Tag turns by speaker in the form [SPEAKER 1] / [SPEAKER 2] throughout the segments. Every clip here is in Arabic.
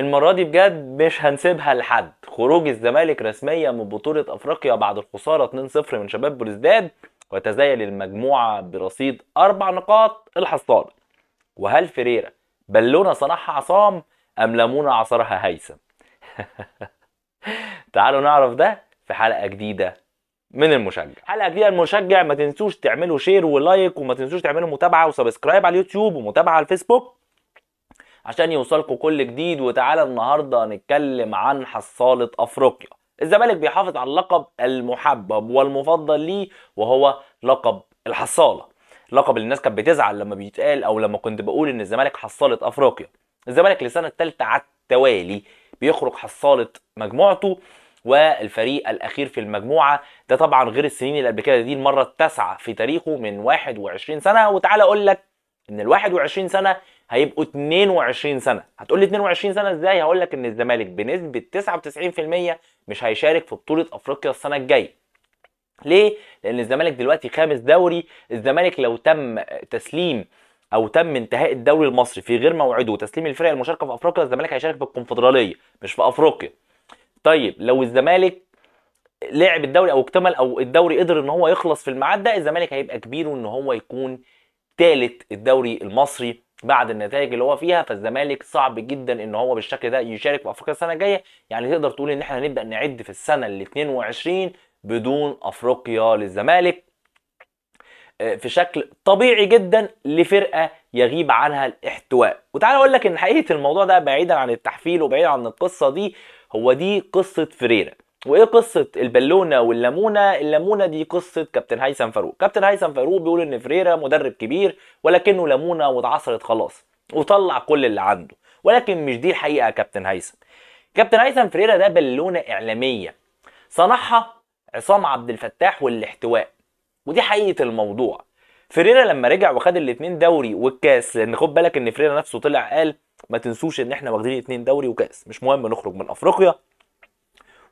[SPEAKER 1] المرة دي بجد مش هنسيبها لحد خروج الزمالك رسميا من بطولة أفريقيا بعد الخسارة 2-0 من شباب بلوزداد وتزايل المجموعة برصيد أربع نقاط الحصاد وهل فريرة بلونا صنعها عصام أم لمونة عصرها هيثم تعالوا نعرف ده في حلقة جديدة من المشجع حلقة جديدة المشجع ما تنسوش تعملوا شير ولايك وما تنسوش تعملوا متابعة وسبسكرايب على اليوتيوب ومتابعة على الفيسبوك عشان يوصلكم كل جديد وتعالى النهارده نتكلم عن حصاله افريقيا الزمالك بيحافظ على اللقب المحبب والمفضل ليه وهو لقب الحصاله لقب الناس كانت بتزعل لما بيتقال او لما كنت بقول ان الزمالك حصاله افريقيا الزمالك لسنه الثالثه على التوالي بيخرج حصاله مجموعته والفريق الاخير في المجموعه ده طبعا غير السنين اللي قبل كده دي المره التاسعه في تاريخه من 21 سنه وتعالى اقول لك ان ال 21 سنه هيبقوا 22 سنه هتقول لي 22 سنه ازاي هقول لك ان الزمالك بنسبه 99% مش هيشارك في بطوله افريقيا السنه الجايه ليه لان الزمالك دلوقتي خامس دوري الزمالك لو تم تسليم او تم انتهاء الدوري المصري في غير موعده وتسليم الفرق المشاركه في افريقيا الزمالك هيشارك في الكونفدراليه مش في افريقيا طيب لو الزمالك لعب الدوري او اكتمل او الدوري قدر ان هو يخلص في الميعاد ده الزمالك هيبقى كبير وان هو يكون ثالث الدوري المصري بعد النتائج اللي هو فيها فالزمالك صعب جدا ان هو بالشكل ده يشارك في افريقيا السنه الجايه يعني تقدر تقول ان احنا هنبدا نعد في السنه ال 22 بدون افريقيا للزمالك آه، في شكل طبيعي جدا لفرقه يغيب عنها الاحتواء وتعالى اقول لك ان حقيقه الموضوع ده بعيدا عن التحفيل وبعيدا عن القصه دي هو دي قصه فريرة وايه قصه البالونه والليمونه الليمونه دي قصه كابتن هيثم فاروق كابتن هيثم فاروق بيقول ان فريرا مدرب كبير ولكنه ليمونه واتعصرت خلاص وطلع كل اللي عنده ولكن مش دي الحقيقه يا كابتن هيثم كابتن هيثم فريرا ده بالونه اعلاميه صنعها عصام عبد الفتاح والاحتواء ودي حقيقه الموضوع فريرا لما رجع وخد الاثنين دوري والكاس لان خد بالك ان فريرا نفسه طلع قال ما تنسوش ان احنا واخدين اثنين دوري وكاس مش مهم نخرج من افريقيا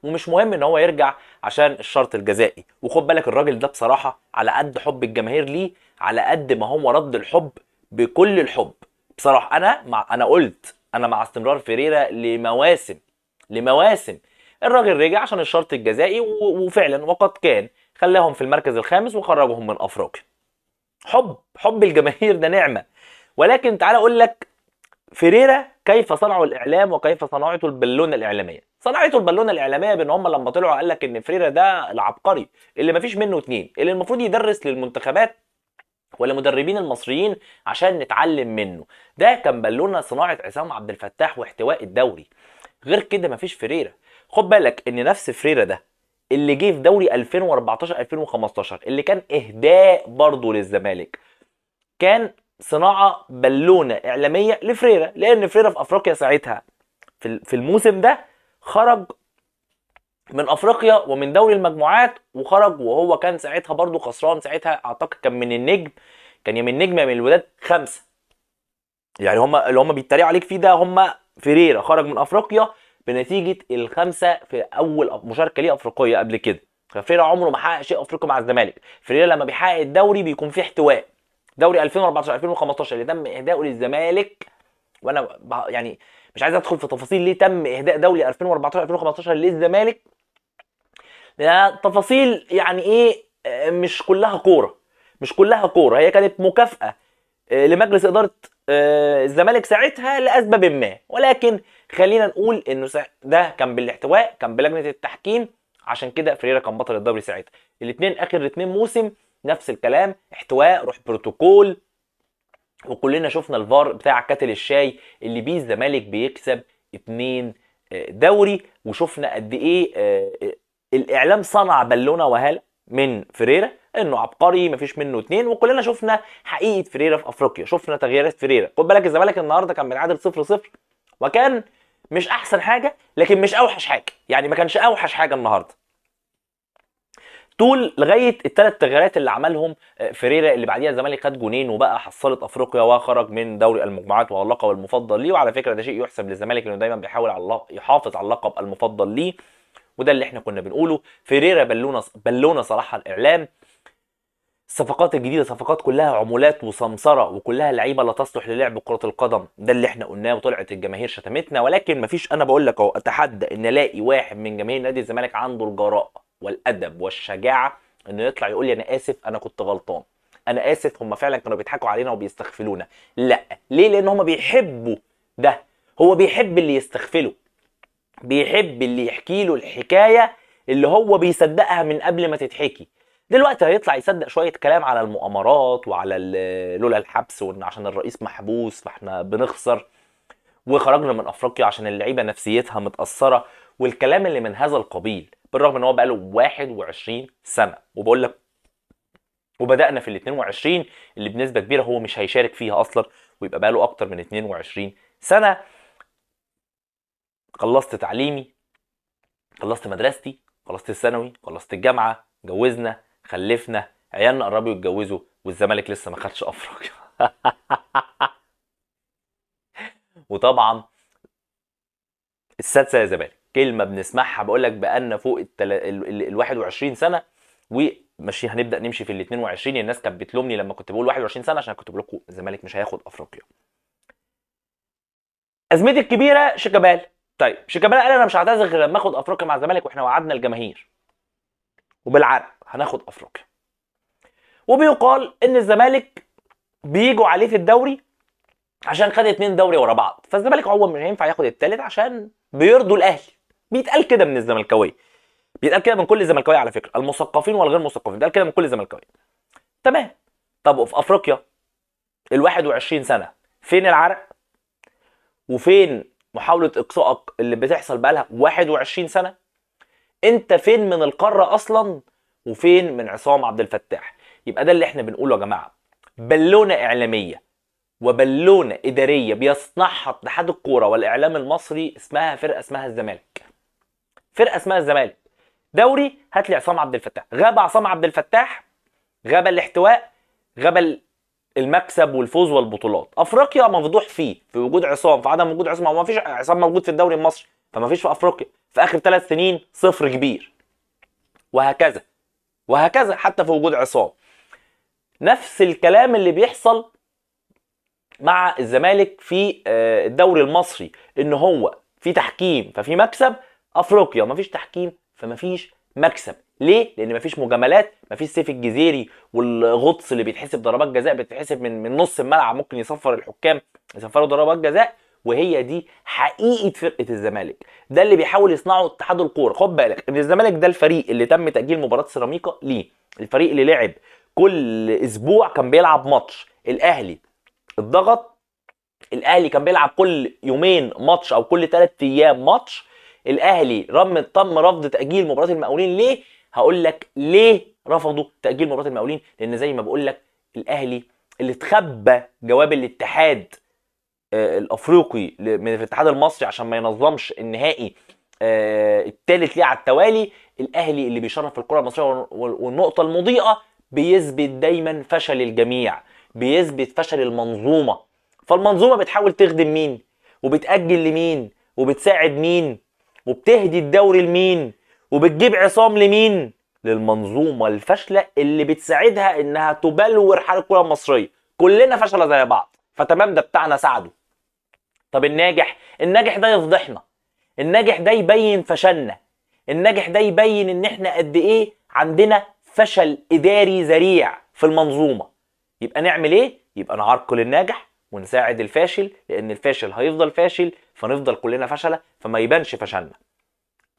[SPEAKER 1] ومش مهم ان هو يرجع عشان الشرط الجزائي وخد بالك الراجل ده بصراحه على قد حب الجماهير ليه على قد ما هو رد الحب بكل الحب بصراحه انا مع انا قلت انا مع استمرار فيريرا لمواسم لمواسم الراجل رجع عشان الشرط الجزائي وفعلا وقد كان خلاهم في المركز الخامس وخرجهم من افريقيا حب حب الجماهير ده نعمه ولكن تعالى اقول لك فيريرا كيف صنعوا الاعلام وكيف صنعته البالونه الاعلاميه صنعته البالونه الاعلاميه بان هم لما طلعوا قال لك ان فريرا ده العبقري اللي مفيش منه اتنين اللي المفروض يدرس للمنتخبات ولمدربين المصريين عشان نتعلم منه ده كان بالونه صناعه عصام عبد الفتاح واحتواء الدوري غير كده مفيش فريرا خد بالك ان نفس فريرا ده اللي جه في دوري 2014 2015 اللي كان اهداء برضه للزمالك كان صناعه بالونه اعلاميه لفريرا لان فريرا في افريقيا ساعتها في الموسم ده خرج من افريقيا ومن دوري المجموعات وخرج وهو كان ساعتها برضو خسران ساعتها اعتقد كان من النجم كان يا من النجم يا من الوداد خمسه يعني هم اللي هم بيتريقوا عليك فيه ده هم فيريرا خرج من افريقيا بنتيجه الخمسه في اول مشاركه ليه افريقيه قبل كده ففيريرا عمره ما حقق شيء افريقي مع الزمالك فيريرا لما بيحقق الدوري بيكون فيه احتواء دوري 2014 2015 اللي تم اهدائه للزمالك وانا يعني مش عايز ادخل في تفاصيل ليه تم اهداء دولي 2014 2015 للزمالك تفاصيل يعني ايه آه، مش كلها كوره مش كلها كوره هي كانت مكافاه آه، لمجلس اداره آه، الزمالك ساعتها لاسباب ما ولكن خلينا نقول انه ده كان بالاحتواء كان بلجنه التحكيم عشان كده فريرا كان بطل الدوري ساعتها الاثنين اخر اثنين موسم نفس الكلام احتواء روح بروتوكول وكلنا شفنا الفار بتاع كاتل الشاي اللي بيه الزمالك بيكسب اتنين آه، دوري وشفنا قد ايه آه، آه، الاعلام صنع بالونه وهاله من فريرا انه عبقري مفيش منه اتنين وكلنا شفنا حقيقه فريرا في افريقيا شفنا تغييرات فريرا خد بالك الزمالك النهارده كان بيتعادل 0 0 وكان مش احسن حاجه لكن مش اوحش حاجه يعني ما كانش اوحش حاجه النهارده طول لغايه الثلاث تغييرات اللي عملهم آه، فريرا اللي بعديها الزمالك خد جونين وبقى حصلت افريقيا وخرج من دوري المجموعات وهو اللقب المفضل ليه وعلى فكره ده شيء يحسب للزمالك انه دايما بيحاول على يحافظ على اللقب المفضل ليه وده اللي احنا كنا بنقوله فريرا بلونه بلونه صراحه الاعلام الصفقات الجديده صفقات كلها عمولات وسمسره وكلها لعيبه لا تصلح للعب كره القدم ده اللي احنا قلناه وطلعت الجماهير شتمتنا ولكن مفيش انا بقول لك اهو اتحدى ان الاقي واحد من جماهير نادي الزمالك عنده الجراءه والادب والشجاعه انه يطلع يقول لي انا اسف انا كنت غلطان انا اسف هم فعلا كانوا بيضحكوا علينا وبيستغفلونا لا ليه لان هم بيحبوا ده هو بيحب اللي يستغفله بيحب اللي يحكي له الحكايه اللي هو بيصدقها من قبل ما تتحكي دلوقتي هيطلع يصدق شويه كلام على المؤامرات وعلى لولا الحبس وان عشان الرئيس محبوس فاحنا بنخسر وخرجنا من افريقيا عشان اللعيبه نفسيتها متاثره والكلام اللي من هذا القبيل بالرغم ان هو بقاله 21 سنه وبقول لك وبدانا في ال 22 اللي بنسبه كبيره هو مش هيشارك فيها اصلا ويبقى بقاله اكتر من 22 سنه خلصت تعليمي خلصت مدرستي خلصت الثانوي خلصت الجامعه اتجوزنا خلفنا عيالنا قربوا يتجوزوا والزمالك لسه ما خدش افرج وطبعا السادسه يا زمالك كلمه بنسمعها بقول لك بقالنا فوق التل... ال... ال 21 سنه وماشي هنبدا نمشي في ال 22 الناس كانت بتلومني لما كنت بقول 21 سنه عشان كنت بقول لكم الزمالك مش هياخد افريقيا. ازمتي الكبيره شيكابالا طيب شيكابالا قال انا مش هعتذر غير لما اخد افريقيا مع الزمالك واحنا وعدنا الجماهير وبالعرق هناخد افريقيا وبيقال ان الزمالك بيجوا عليه في الدوري عشان خد اتنين دوري ورا بعض فالزمالك هو مش هينفع ياخد التالت عشان بيرضوا الاهلي بيتقال كده من الزملكاويه بيتقال كده من كل الزملكاويه على فكره المثقفين والغير مثقفين بيتقال كده من كل الزملكاويه تمام طب وفي افريقيا ال 21 سنه فين العرق وفين محاوله اقصائك اللي بتحصل بقالها 21 سنه انت فين من القاره اصلا وفين من عصام عبد الفتاح يبقى ده اللي احنا بنقوله يا جماعه بالونه اعلاميه وبالونه اداريه بيصنعها اتحاد الكوره والاعلام المصري اسمها فرقه اسمها الزمالك فرقه اسمها الزمالك دوري هات لي عصام عبد الفتاح غاب عصام عبد الفتاح غاب الاحتواء غاب المكسب والفوز والبطولات افريقيا مفضوح فيه في وجود عصام في عدم وجود عصام ما فيش عصام موجود في الدوري المصري فما فيش في افريقيا في اخر ثلاث سنين صفر كبير وهكذا وهكذا حتى في وجود عصام نفس الكلام اللي بيحصل مع الزمالك في آه، الدوري المصري ان هو في تحكيم ففي مكسب افريقيا مفيش تحكيم فمفيش مكسب ليه؟ لان مفيش مجاملات، مفيش سيف الجزيري والغطس اللي بيتحسب ضربات جزاء بتتحسب من من نص الملعب ممكن يصفر الحكام يصفروا ضربات جزاء وهي دي حقيقه فرقه الزمالك، ده اللي بيحاول يصنعه اتحاد الكوره، خد بالك ان الزمالك ده الفريق اللي تم تاجيل مباراه سيراميكا ليه؟ الفريق اللي لعب كل اسبوع كان بيلعب ماتش، الاهلي الضغط الاهلي كان بيلعب كل يومين ماتش او كل ثلاث ايام ماتش الاهلي رم تم رفض تاجيل مباراه المقاولين ليه هقول لك ليه رفضوا تاجيل مباراه المقاولين لان زي ما بقول لك الاهلي اللي اتخبى جواب الاتحاد آه، الافريقي من الاتحاد المصري عشان ما ينظمش النهائي آه، الثالث ليه على التوالي الاهلي اللي بيشرف الكره المصريه والنقطه المضيئه بيثبت دايما فشل الجميع بيثبت فشل المنظومه فالمنظومه بتحاول تخدم مين وبتاجل لمين وبتساعد مين وبتهدي الدوري لمين وبتجيب عصام لمين للمنظومه الفاشله اللي بتساعدها انها تبلور حال الكره المصريه كلنا فشله زي بعض فتمام ده بتاعنا ساعده طب الناجح الناجح ده يفضحنا الناجح ده يبين فشلنا الناجح ده يبين ان احنا قد ايه عندنا فشل اداري ذريع في المنظومه يبقى نعمل ايه يبقى نعرقل الناجح ونساعد الفاشل لان الفاشل هيفضل فاشل فنفضل كلنا فشله فما يبانش فشلنا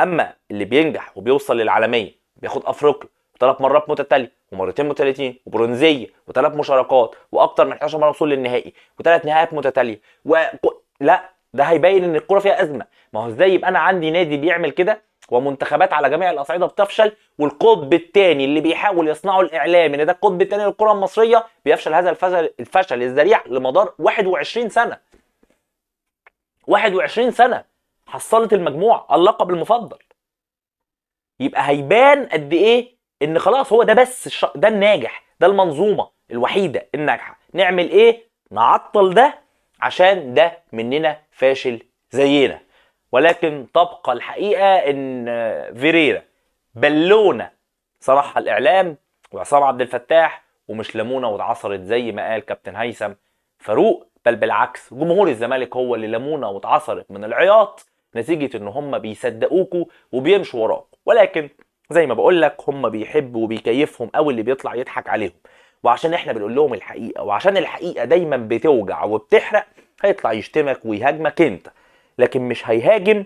[SPEAKER 1] اما اللي بينجح وبيوصل للعالميه بياخد افريقيا وثلاث مرات متتاليه ومرتين متتاليتين وبرونزيه وثلاث مشاركات واكتر من 11 مره وصول للنهائي وثلاث نهائيات متتاليه و... لا ده هيبين ان الكوره فيها ازمه ما هو ازاي يبقى انا عندي نادي بيعمل كده ومنتخبات على جميع الاصعده بتفشل والقطب الثاني اللي بيحاول يصنعه الاعلام ان ده القطب الثاني للكره المصريه بيفشل هذا الفشل الفشل الذريع لمدار 21 سنه 21 سنه حصلت المجموعه اللقب المفضل يبقى هيبان قد ايه ان خلاص هو ده بس الش... ده الناجح ده المنظومه الوحيده الناجحه نعمل ايه نعطل ده عشان ده مننا فاشل زينا ولكن تبقى الحقيقه ان فيريرا بلونه صراحه الاعلام وعصام عبد الفتاح ومش لمونه واتعصرت زي ما قال كابتن هيثم فاروق بل بالعكس جمهور الزمالك هو اللي لمونا واتعصرت من العياط نتيجة ان هم بيصدقوكوا وبيمشوا وراكوا ولكن زي ما بقول لك هم بيحبوا وبيكيفهم قوي اللي بيطلع يضحك عليهم وعشان احنا بنقول لهم الحقيقه وعشان الحقيقه دايما بتوجع وبتحرق هيطلع يشتمك ويهاجمك انت لكن مش هيهاجم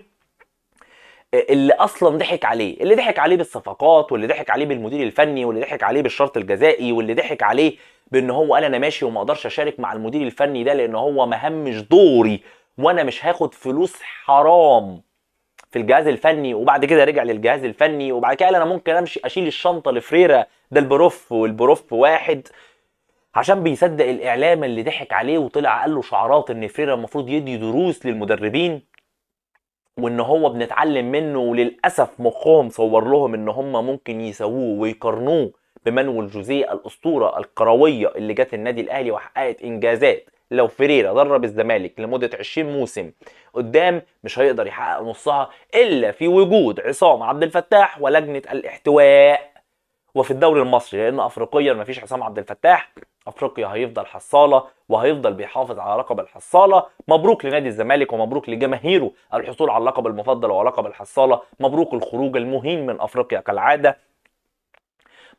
[SPEAKER 1] اللي اصلا ضحك عليه اللي ضحك عليه بالصفقات واللي ضحك عليه بالمدير الفني واللي ضحك عليه بالشرط الجزائي واللي ضحك عليه بان هو قال انا ماشي وما اقدرش اشارك مع المدير الفني ده لان هو ما همش دوري وانا مش هاخد فلوس حرام في الجهاز الفني وبعد كده رجع للجهاز الفني وبعد كده قال انا ممكن امشي اشيل الشنطه لفريرا ده البروف والبروف واحد عشان بيصدق الاعلام اللي ضحك عليه وطلع قال له شعارات ان فريرا المفروض يدي دروس للمدربين وان هو بنتعلم منه وللاسف مخهم صور لهم ان هم ممكن يسووه ويقارنوه بمانويل جوزيه الاسطوره الكرويه اللي جت النادي الاهلي وحققت انجازات لو فريرا درب الزمالك لمده 20 موسم قدام مش هيقدر يحقق نصها الا في وجود عصام عبد الفتاح ولجنه الاحتواء وفي الدوري المصري لان افريقيا مفيش حسام عبد الفتاح افريقيا هيفضل حصاله وهيفضل بيحافظ على لقب الحصاله مبروك لنادي الزمالك ومبروك لجماهيره الحصول على اللقب المفضل ولقب الحصاله مبروك الخروج المهين من افريقيا كالعاده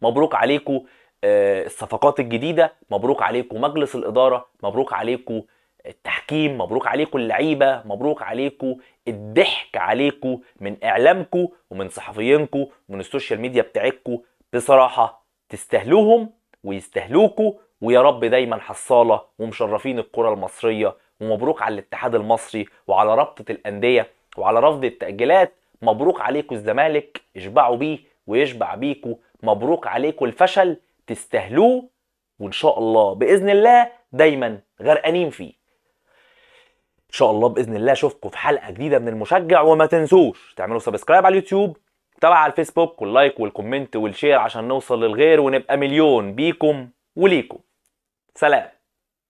[SPEAKER 1] مبروك عليكم آه، الصفقات الجديده مبروك عليكم مجلس الاداره مبروك عليكم التحكيم مبروك عليكم اللعيبه مبروك عليكم الضحك عليكم من اعلامكم ومن صحفيينكم ومن السوشيال ميديا بتاعتكم بصراحه تستاهلوهم ويستاهلوكوا ويا رب دايما حصاله ومشرفين الكره المصريه ومبروك على الاتحاد المصري وعلى رابطه الانديه وعلى رفض التاجيلات مبروك عليكوا الزمالك اشبعوا بيه ويشبع بيكوا مبروك عليكوا الفشل تستاهلوه وان شاء الله باذن الله دايما غرقانين فيه ان شاء الله باذن الله اشوفكم في حلقه جديده من المشجع وما تنسوش تعملوا سبسكرايب على اليوتيوب المتابعة على الفيسبوك واللايك والكومنت والشير عشان نوصل للغير ونبقى مليون بيكم وليكم سلام